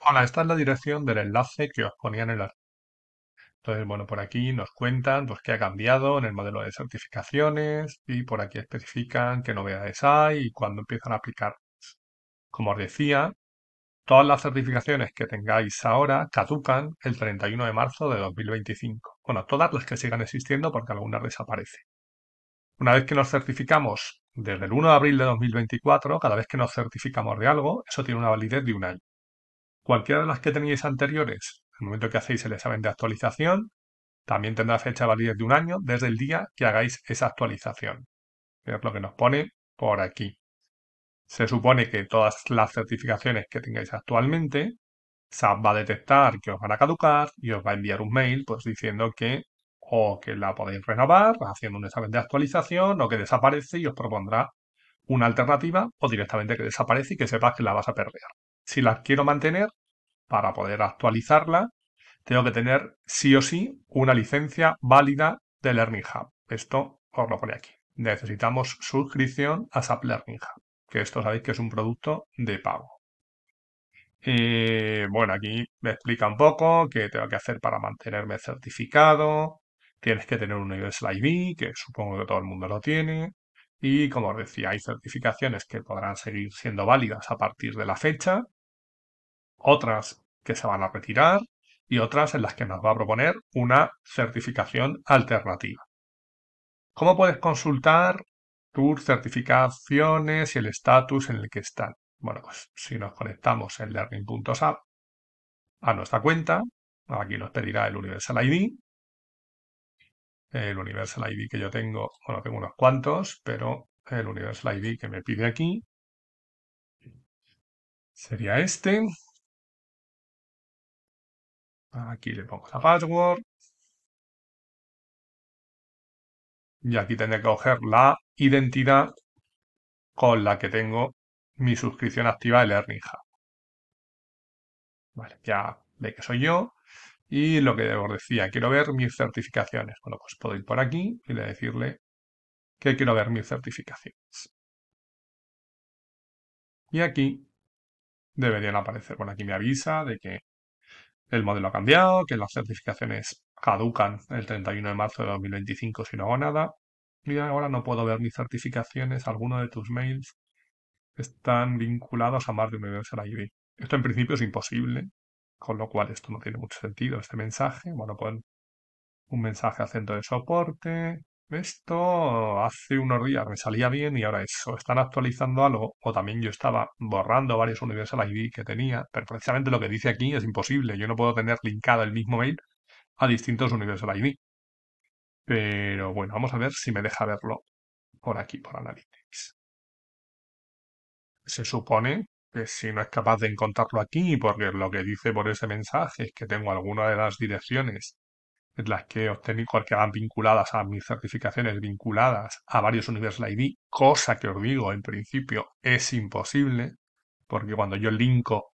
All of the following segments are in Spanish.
Hola, esta es la dirección del enlace que os ponía en el artículo. Entonces, bueno, por aquí nos cuentan pues, qué ha cambiado en el modelo de certificaciones y por aquí especifican qué novedades hay y cuándo empiezan a aplicar. Como os decía, todas las certificaciones que tengáis ahora caducan el 31 de marzo de 2025. Bueno, todas las que sigan existiendo porque algunas desaparecen. Una vez que nos certificamos desde el 1 de abril de 2024, cada vez que nos certificamos de algo, eso tiene una validez de un año. Cualquiera de las que tenéis anteriores, al momento que hacéis el examen de actualización, también tendrá fecha de validez de un año desde el día que hagáis esa actualización. Es lo que nos pone por aquí. Se supone que todas las certificaciones que tengáis actualmente, SAP va a detectar que os van a caducar y os va a enviar un mail pues diciendo que o que la podéis renovar haciendo un examen de actualización o que desaparece y os propondrá una alternativa o directamente que desaparece y que sepas que la vas a perder. Si la quiero mantener, para poder actualizarla, tengo que tener sí o sí una licencia válida de Learning Hub. Esto os lo pone aquí. Necesitamos suscripción a SAP Learning Hub, que esto sabéis que es un producto de pago. Eh, bueno, aquí me explica un poco qué tengo que hacer para mantenerme certificado. Tienes que tener un Universal ID, que supongo que todo el mundo lo tiene. Y como os decía, hay certificaciones que podrán seguir siendo válidas a partir de la fecha, otras que se van a retirar y otras en las que nos va a proponer una certificación alternativa. ¿Cómo puedes consultar tus certificaciones y el estatus en el que están? Bueno, pues si nos conectamos en learning.sap a nuestra cuenta, aquí nos pedirá el Universal ID. El Universal ID que yo tengo, bueno, tengo unos cuantos, pero el Universal ID que me pide aquí sería este. Ah, aquí le pongo la password. Y aquí tendré que coger la identidad con la que tengo mi suscripción activa de Learning Hub. Vale, ya ve que soy yo. Y lo que os decía, quiero ver mis certificaciones. Bueno, pues puedo ir por aquí y le decirle que quiero ver mis certificaciones. Y aquí deberían aparecer. Bueno, aquí me avisa de que el modelo ha cambiado, que las certificaciones caducan el 31 de marzo de 2025 si no hago nada. Y ahora no puedo ver mis certificaciones, Algunos de tus mails están vinculados a más de un Universal ID. Esto en principio es imposible, con lo cual esto no tiene mucho sentido, este mensaje. Bueno, pon un mensaje al centro de soporte, esto hace unos días me salía bien y ahora eso, están actualizando algo o también yo estaba borrando varios Universal ID que tenía, pero precisamente lo que dice aquí es imposible, yo no puedo tener linkado el mismo mail a distintos Universal ID. Pero bueno, vamos a ver si me deja verlo por aquí, por Analytics. Se supone que si no es capaz de encontrarlo aquí, porque lo que dice por ese mensaje es que tengo alguna de las direcciones en las que obtenéis que van vinculadas a mis certificaciones, vinculadas a varios Universal ID, cosa que os digo, en principio es imposible, porque cuando yo linko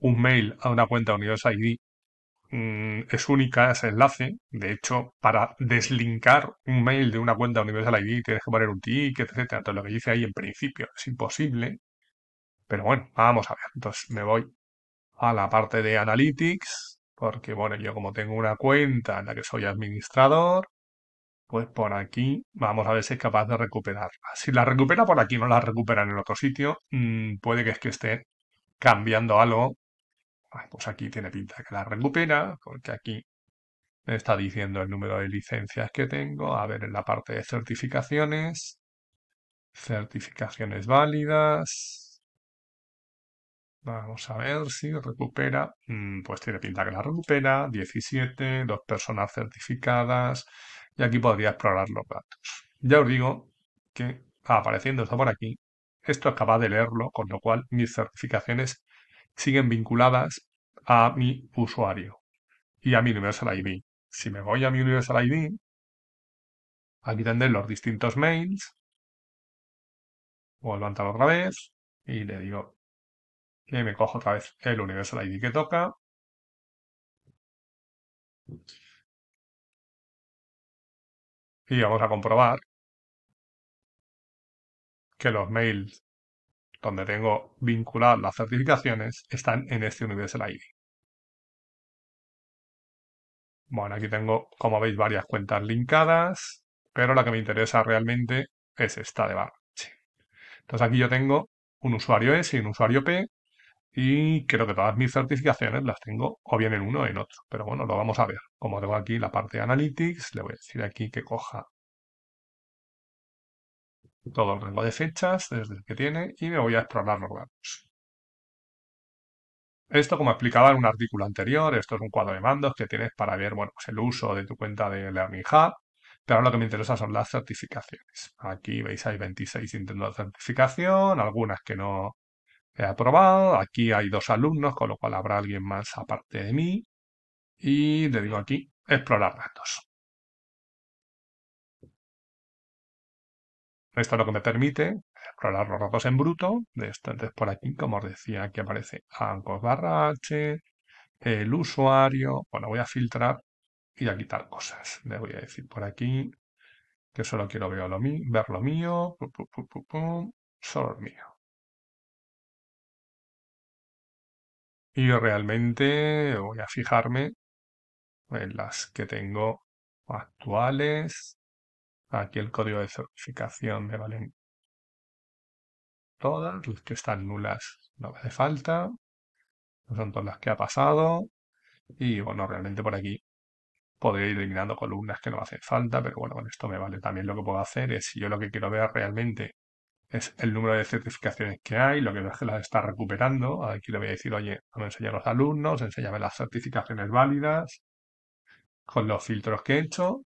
un mail a una cuenta Universal ID, mm, es única ese enlace. De hecho, para deslinkar un mail de una cuenta Universal ID tienes que poner un ticket, etc. Entonces, lo que dice ahí en principio es imposible. Pero bueno, vamos a ver. Entonces, me voy a la parte de Analytics porque, bueno, yo como tengo una cuenta en la que soy administrador, pues por aquí vamos a ver si es capaz de recuperarla. Si la recupera por aquí, no la recupera en el otro sitio, mm, puede que es que esté cambiando algo. pues aquí tiene pinta que la recupera, porque aquí me está diciendo el número de licencias que tengo. A ver, en la parte de certificaciones, certificaciones válidas, Vamos a ver si recupera. Mm, pues tiene pinta que la recupera. 17, dos personas certificadas. Y aquí podría explorar los datos. Ya os digo que ah, apareciendo esto por aquí, esto es capaz de leerlo, con lo cual mis certificaciones siguen vinculadas a mi usuario y a mi Universal ID. Si me voy a mi Universal ID, aquí tendré los distintos mails. Vuelvo a entrar otra vez y le digo y me cojo otra vez el Universal ID que toca. Y vamos a comprobar que los mails donde tengo vinculadas las certificaciones están en este Universal ID. Bueno, aquí tengo, como veis, varias cuentas linkadas, pero la que me interesa realmente es esta de barra. Entonces aquí yo tengo un usuario S y un usuario P, y creo que todas mis certificaciones las tengo o bien en uno o en otro. Pero bueno, lo vamos a ver. Como tengo aquí la parte de Analytics, le voy a decir aquí que coja todo el rango de fechas desde el que tiene y me voy a explorar los datos. Esto, como explicaba en un artículo anterior, esto es un cuadro de mandos que tienes para ver bueno, pues el uso de tu cuenta de Learning pero ahora lo que me interesa son las certificaciones. Aquí veis hay 26 intentos de certificación, algunas que no he aprobado, aquí hay dos alumnos, con lo cual habrá alguien más aparte de mí, y le digo aquí, explorar datos. Esto es lo que me permite explorar los datos en bruto, de esto entonces por aquí, como os decía, aquí aparece Ancos barra H, el usuario, bueno, voy a filtrar y a quitar cosas. Le voy a decir por aquí que solo quiero ver lo mío, solo lo mío. Y yo realmente voy a fijarme en las que tengo actuales. Aquí el código de certificación me valen todas. Las que están nulas no me hace falta. No son todas las que ha pasado. Y bueno, realmente por aquí podría ir eliminando columnas que no me hacen falta, pero bueno, con esto me vale. También lo que puedo hacer es, si yo lo que quiero ver realmente es el número de certificaciones que hay, lo que las está recuperando. Aquí le voy a decir, oye, me enseña a los alumnos, enséñame las certificaciones válidas con los filtros que he hecho.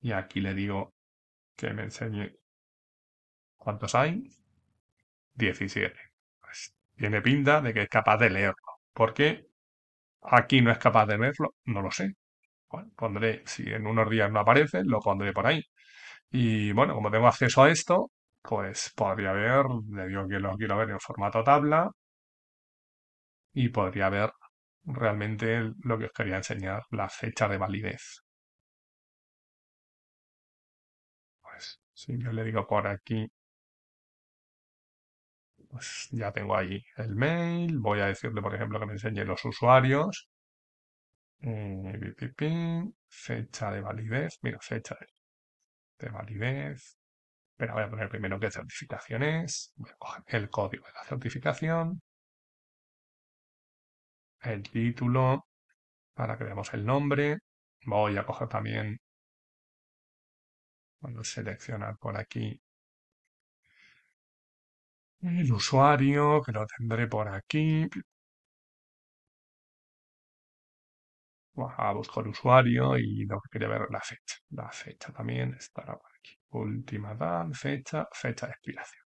Y aquí le digo que me enseñe cuántos hay. 17. Pues tiene pinta de que es capaz de leerlo. ¿Por qué aquí no es capaz de leerlo? No lo sé. Bueno, pondré, si en unos días no aparece, lo pondré por ahí. Y bueno, como tengo acceso a esto, pues podría ver, le digo que lo quiero ver en formato tabla y podría ver realmente lo que os quería enseñar, la fecha de validez. Pues si yo le digo por aquí, pues ya tengo ahí el mail, voy a decirle por ejemplo que me enseñe los usuarios, eh, fecha de validez, mira, fecha de validez, pero voy a poner primero qué certificación es. Voy a coger el código de la certificación. El título para que veamos el nombre. Voy a coger también, cuando seleccionar por aquí, el usuario, que lo tendré por aquí. busco el usuario y lo que quería ver la fecha. La fecha también estará por aquí última edad, fecha, fecha de expiración.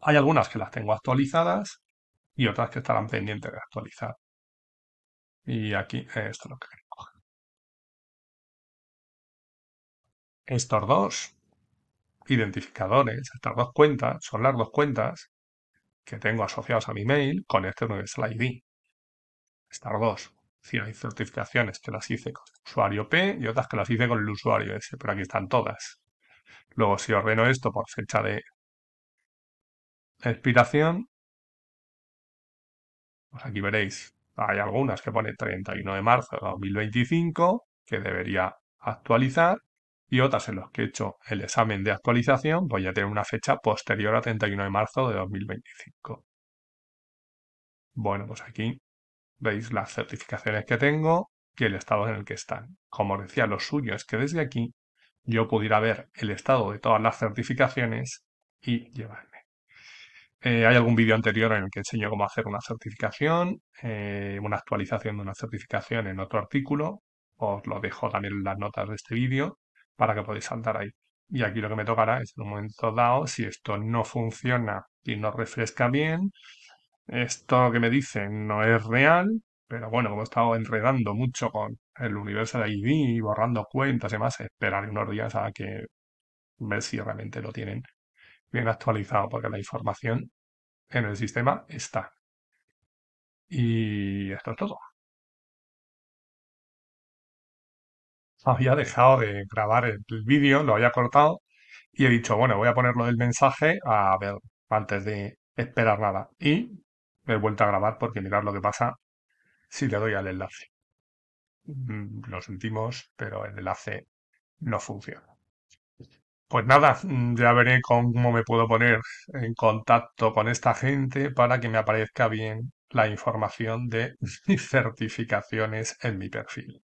Hay algunas que las tengo actualizadas y otras que estarán pendientes de actualizar. Y aquí esto es lo que coger. Estos dos identificadores, estas dos cuentas, son las dos cuentas que tengo asociadas a mi mail con este universal ID. Estas dos. Si hay certificaciones que las hice con el usuario P y otras que las hice con el usuario S, pero aquí están todas. Luego, si ordeno esto por fecha de expiración, pues aquí veréis, hay algunas que pone 31 de marzo de 2025, que debería actualizar, y otras en las que he hecho el examen de actualización, voy a tener una fecha posterior a 31 de marzo de 2025. Bueno, pues aquí veis las certificaciones que tengo y el estado en el que están. Como os decía, lo suyo es que desde aquí yo pudiera ver el estado de todas las certificaciones y llevarme. Eh, hay algún vídeo anterior en el que enseño cómo hacer una certificación, eh, una actualización de una certificación en otro artículo. Os lo dejo también en las notas de este vídeo para que podáis saltar ahí. Y aquí lo que me tocará es en un momento dado, si esto no funciona y no refresca bien, esto que me dicen no es real, pero bueno, como he estado enredando mucho con el universo de ID y borrando cuentas y demás, esperaré unos días a que ver si realmente lo tienen bien actualizado, porque la información en el sistema está. Y esto es todo. Había dejado de grabar el vídeo, lo había cortado y he dicho, bueno, voy a ponerlo del mensaje a ver antes de esperar nada. Y he vuelto a grabar porque mirad lo que pasa si le doy al enlace. Mm, lo sentimos, pero el enlace no funciona. Pues nada, mm, ya veré cómo me puedo poner en contacto con esta gente para que me aparezca bien la información de mis certificaciones en mi perfil.